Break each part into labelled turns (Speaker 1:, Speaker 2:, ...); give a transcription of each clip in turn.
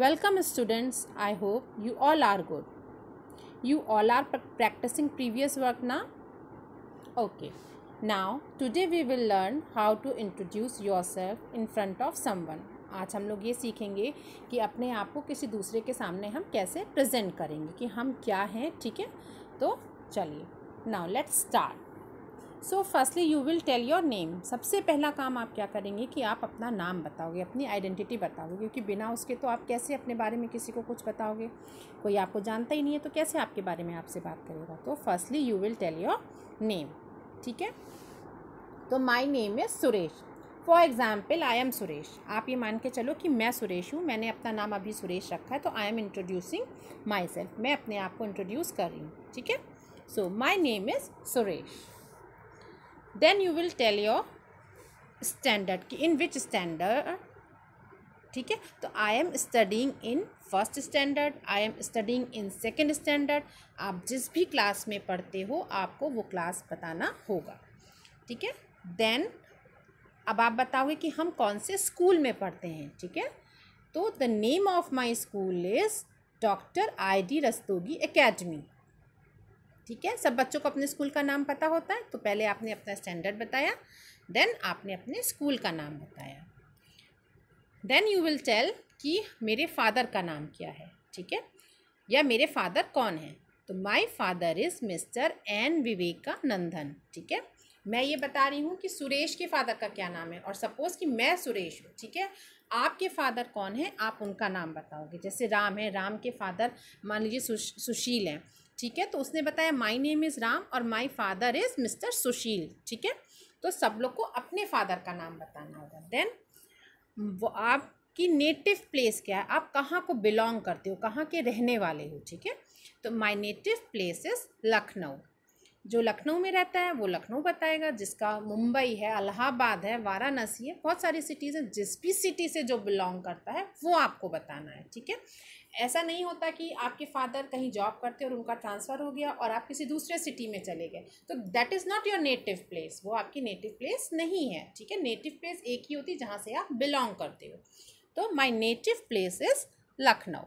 Speaker 1: Welcome students. I hope you all are good. You all are practicing previous work na Okay. Now today we will learn how to introduce yourself in front of someone. आज हम लोग ये सीखेंगे कि अपने आप को किसी दूसरे के सामने हम कैसे प्रेजेंट करेंगे कि हम क्या हैं ठीक है तो चलिए now let's start so firstly you will tell your name सबसे पहला काम आप क्या करेंगे कि आप अपना नाम बताओगे अपनी आइडेंटिटी बताओगे क्योंकि बिना उसके तो आप कैसे अपने बारे में किसी को कुछ बताओगे कोई आपको जानता ही नहीं है तो कैसे आपके बारे में आपसे बात करेगा तो firstly you will tell your name ठीक है तो my name is Suresh for example I am Suresh आप ये मान के चलो कि मैं सुरेश हूँ मैंने अपना नाम अभी सुरेश रखा है तो I am introducing myself मैं अपने आप को इंट्रोड्यूस कर रही हूँ ठीक है so my name is Suresh then you will tell your standard कि इन विच स्टैंडर्ड ठीक है तो I am studying in first standard I am studying in second standard आप जिस भी क्लास में पढ़ते हो आपको वो क्लास बताना होगा ठीक है देन अब आप बताओगे कि हम कौन से स्कूल में पढ़ते हैं ठीक है तो the name of my school is doctor I D Rastogi academy ठीक है सब बच्चों को अपने स्कूल का नाम पता होता है तो पहले आपने अपना स्टैंडर्ड बताया देन आपने अपने स्कूल का नाम बताया देन यू विल टेल कि मेरे फादर का नाम क्या है ठीक है या मेरे फादर कौन है तो my father is mister N Vivekanandan ठीक है मैं ये बता रही हूँ कि सुरेश के फादर का क्या नाम है और सपोज़ कि मैं सुरेश हूँ ठीक है आपके फादर कौन है आप उनका नाम बताओगे जैसे राम है राम के फादर मान लीजिए सुशील हैं ठीक है तो उसने बताया माई नेम इज़ राम और my father is mister Sushil ठीक है तो सब लोग को अपने फादर का नाम बताना होगा देन वो आपकी नेटिव प्लेस क्या है आप कहाँ को बिलोंग करते हो कहाँ के रहने वाले हो ठीक है तो my native place is Lucknow जो लखनऊ में रहता है वो लखनऊ बताएगा जिसका मुंबई है अलाहाबाद है वाराणसी है बहुत सारी सिटीज़ हैं जिस भी सिटी से जो बिलोंग करता है वो आपको बताना है ठीक है ऐसा नहीं होता कि आपके फादर कहीं जॉब करते और उनका ट्रांसफ़र हो गया और आप किसी दूसरे सिटी में चले गए तो that is not your native place वो आपकी नेटिव प्लेस नहीं है ठीक है नेटिव प्लेस एक ही होती जहाँ से आप बिलोंग करते हो तो my native place is Lucknow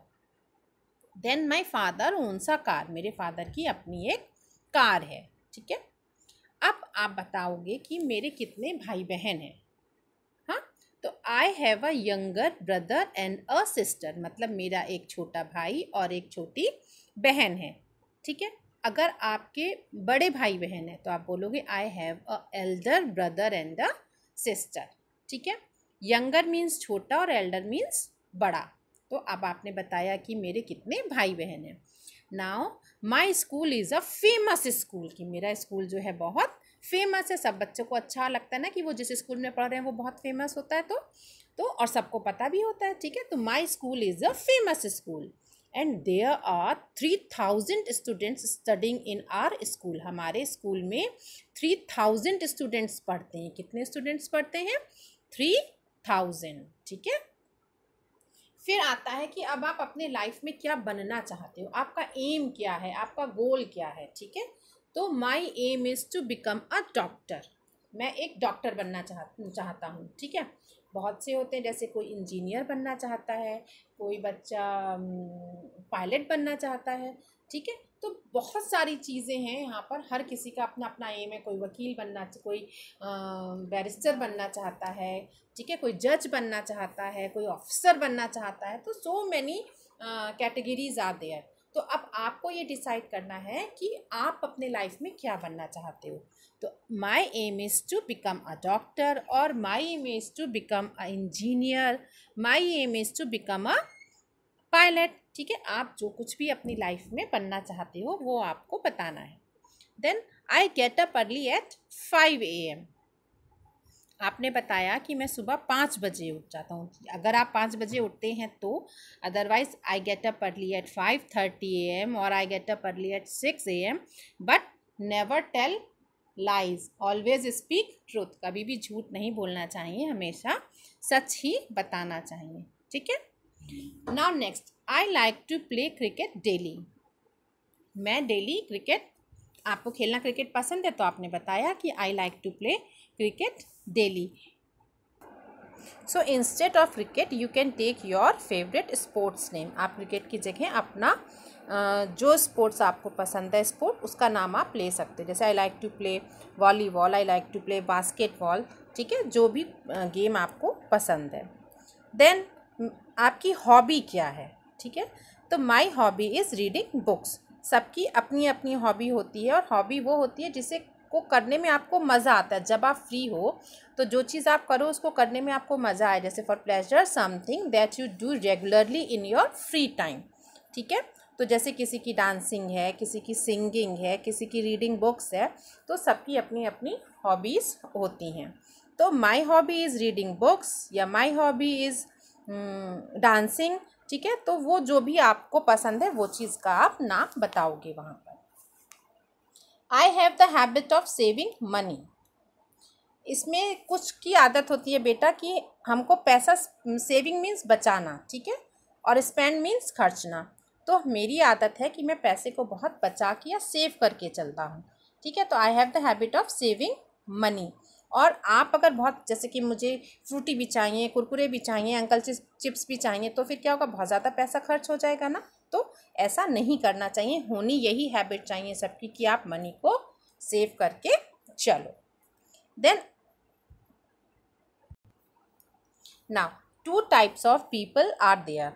Speaker 1: then my father owns a car मेरे फादर की अपनी एक कार है ठीक है अब आप बताओगे कि मेरे कितने भाई बहन हैं I have a younger brother and a sister मतलब मेरा एक छोटा भाई और एक छोटी बहन है ठीक है अगर आपके बड़े भाई बहन हैं तो आप बोलोगे I have a elder brother and a sister ठीक है यंगर मीन्स छोटा और एल्डर मीन्स बड़ा तो अब आपने बताया कि मेरे कितने भाई बहन हैं now my school is a famous school कि मेरा स्कूल जो है बहुत फेमस है सब बच्चों को अच्छा लगता है ना कि वो जिस स्कूल में पढ़ रहे हैं वो बहुत फेमस होता है तो तो और सबको पता भी होता है ठीक है तो my school is a famous school and there are three thousand students studying in our school हमारे स्कूल में थ्री थाउजेंड स्टूडेंट्स पढ़ते हैं कितने स्टूडेंट्स पढ़ते हैं थ्री थाउजेंड ठीक है फिर आता है कि अब आप अपने लाइफ में क्या बनना चाहते हो आपका एम क्या है आपका गोल क्या है ठीक है तो my aim is to become a doctor मैं एक डॉक्टर बनना चाह चाहता हूँ ठीक है बहुत से होते हैं जैसे कोई इंजीनियर बनना चाहता है कोई बच्चा पायलट बनना चाहता है ठीक है तो बहुत सारी चीज़ें हैं यहाँ पर हर किसी का अपना अपना एम है कोई वकील बनना कोई बैरिस्टर बनना चाहता है ठीक है कोई जज बनना चाहता है कोई ऑफिसर बनना चाहता है तो so many categories are there तो अब आपको ये डिसाइड करना है कि आप अपने लाइफ में क्या बनना चाहते हो तो my aim is to become a doctor और my aim is to become a engineer my aim is to become a pilot ठीक है आप जो कुछ भी अपनी लाइफ में बनना चाहते हो वो आपको बताना है then I get up early at five A M आपने बताया कि मैं सुबह पाँच बजे उठ जाता हूँ अगर आप पाँच बजे उठते हैं तो otherwise I get up early at five thirty A M और I get up early at six A M but never tell lies always speak truth कभी भी झूठ नहीं बोलना चाहिए हमेशा सच ही बताना चाहिए ठीक है now next I like to play cricket daily मैं डेली क्रिकेट आपको खेलना क्रिकेट पसंद है तो आपने बताया कि I like to play cricket daily so instead of cricket you can take your favourite sports name आप क्रिकेट की जगह अपना जो स्पोर्ट्स आपको पसंद है स्पोर्ट उसका नाम आप ले सकते हैं जैसे I like to play volleyball I like to play basketball ठीक है जो भी गेम आपको पसंद है देन आपकी हॉबी क्या है ठीक है तो my hobby is reading books सबकी अपनी अपनी हॉबी होती है और हॉबी वो होती है जिसे को करने में आपको मज़ा आता है जब आप फ्री हो तो जो चीज़ आप करो उसको करने में आपको मज़ा आए जैसे for pleasure something that you do regularly in your free time ठीक है तो जैसे किसी की डांसिंग है किसी की सिंगिंग है किसी की रीडिंग बुक्स है तो सबकी अपनी अपनी हॉबीज़ होती हैं तो my hobby is reading books या my hobby is dancing hmm, ठीक है तो वो जो भी आपको पसंद है वो चीज़ का आप नाम बताओगे वहाँ पर I have the habit of saving money इसमें कुछ की आदत होती है बेटा कि हमको पैसा सेविंग मीन्स बचाना ठीक है और स्पेंड मीन्स खर्चना तो मेरी आदत है कि मैं पैसे को बहुत बचा के या सेव करके चलता हूँ ठीक है तो I have the habit of saving money और आप अगर बहुत जैसे कि मुझे फ्रूटी भी चाहिए कुरकुरे भी चाहिए अंकल चिप्स भी चाहिए तो फिर क्या होगा बहुत ज़्यादा पैसा खर्च हो जाएगा ना तो ऐसा नहीं करना चाहिए होनी यही हैबिट चाहिए सबकी कि आप मनी को सेव करके चलो then now two types of people are there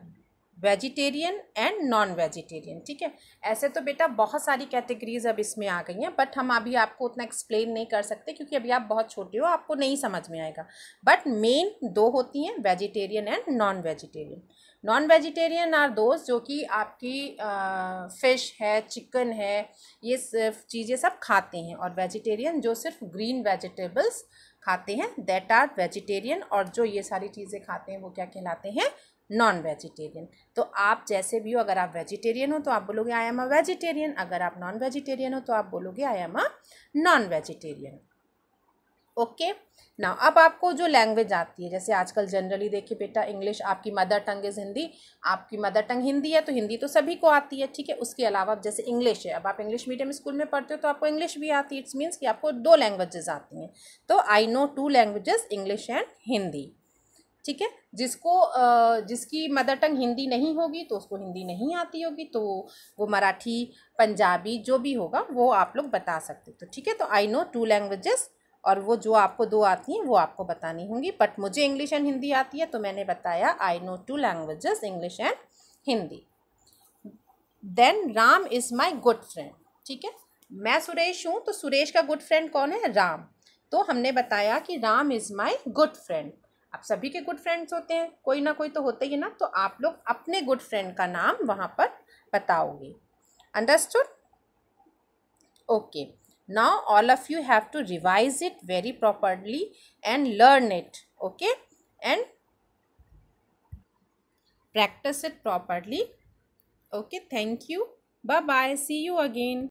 Speaker 1: vegetarian and non vegetarian ठीक है ऐसे तो बेटा बहुत सारी कैटेगरीज अब इसमें आ गई हैं बट हम अभी आपको उतना एक्सप्लेन नहीं कर सकते क्योंकि अभी आप बहुत छोटे हो आपको नहीं समझ में आएगा बट मेन दो होती हैं vegetarian and non vegetarian non vegetarian are those जो कि आपकी फ़िश है चिकन है ये सिर्फ चीज़ें सब खाते हैं और वेजिटेरियन जो सिर्फ ग्रीन वेजिटेबल्स खाते हैं देट आर वेजिटेरियन और जो ये सारी चीज़ें खाते हैं वो क्या कहलाते हैं नॉन वेजिटेरियन तो आप जैसे भी हो अगर आप वेजिटेरियन हो तो आप बोलोगे आई एम अ वेजिटेरियन अगर आप नॉन वेजिटेरियन हो तो आप बोलोगे I am a non vegetarian okay ना अब आपको जो लैंग्वेज आती है जैसे आजकल जनरली देखिए बेटा इंग्लिश आपकी मदर टंग इज़ हिंदी आपकी मदर टंग हिंदी है तो हिंदी तो सभी को आती है ठीक है उसके अलावा अब जैसे इंग्लिश है अब आप इंग्लिश मीडियम स्कूल में पढ़ते हो तो आपको इंग्लिश भी आती है इट्स मीन्स कि आपको दो लैंग्वेजेस आती हैं तो I know two languages English and Hindi ठीक है जिसको जिसकी मदर टंग हिंदी नहीं होगी तो उसको हिंदी नहीं आती होगी तो वो मराठी पंजाबी जो भी होगा वो आप लोग बता सकते तो ठीक है तो आई नो टू लैंग्वेजेस और वो जो आपको दो आती हैं वो आपको बतानी होंगी बट मुझे इंग्लिश एंड हिंदी आती है तो मैंने बताया I know two languages English and Hindi then Ram is my good friend ठीक है मैं सुरेश हूँ तो सुरेश का गुड फ्रेंड कौन है राम तो हमने बताया कि Ram is my good friend आप सभी के गुड फ्रेंड्स होते हैं कोई ना कोई तो होते ही ना तो आप लोग अपने गुड फ्रेंड का नाम वहाँ पर बताओगे understood okay now all of you have to revise it very properly and learn it okay and practice it properly okay thank you bye bye see you again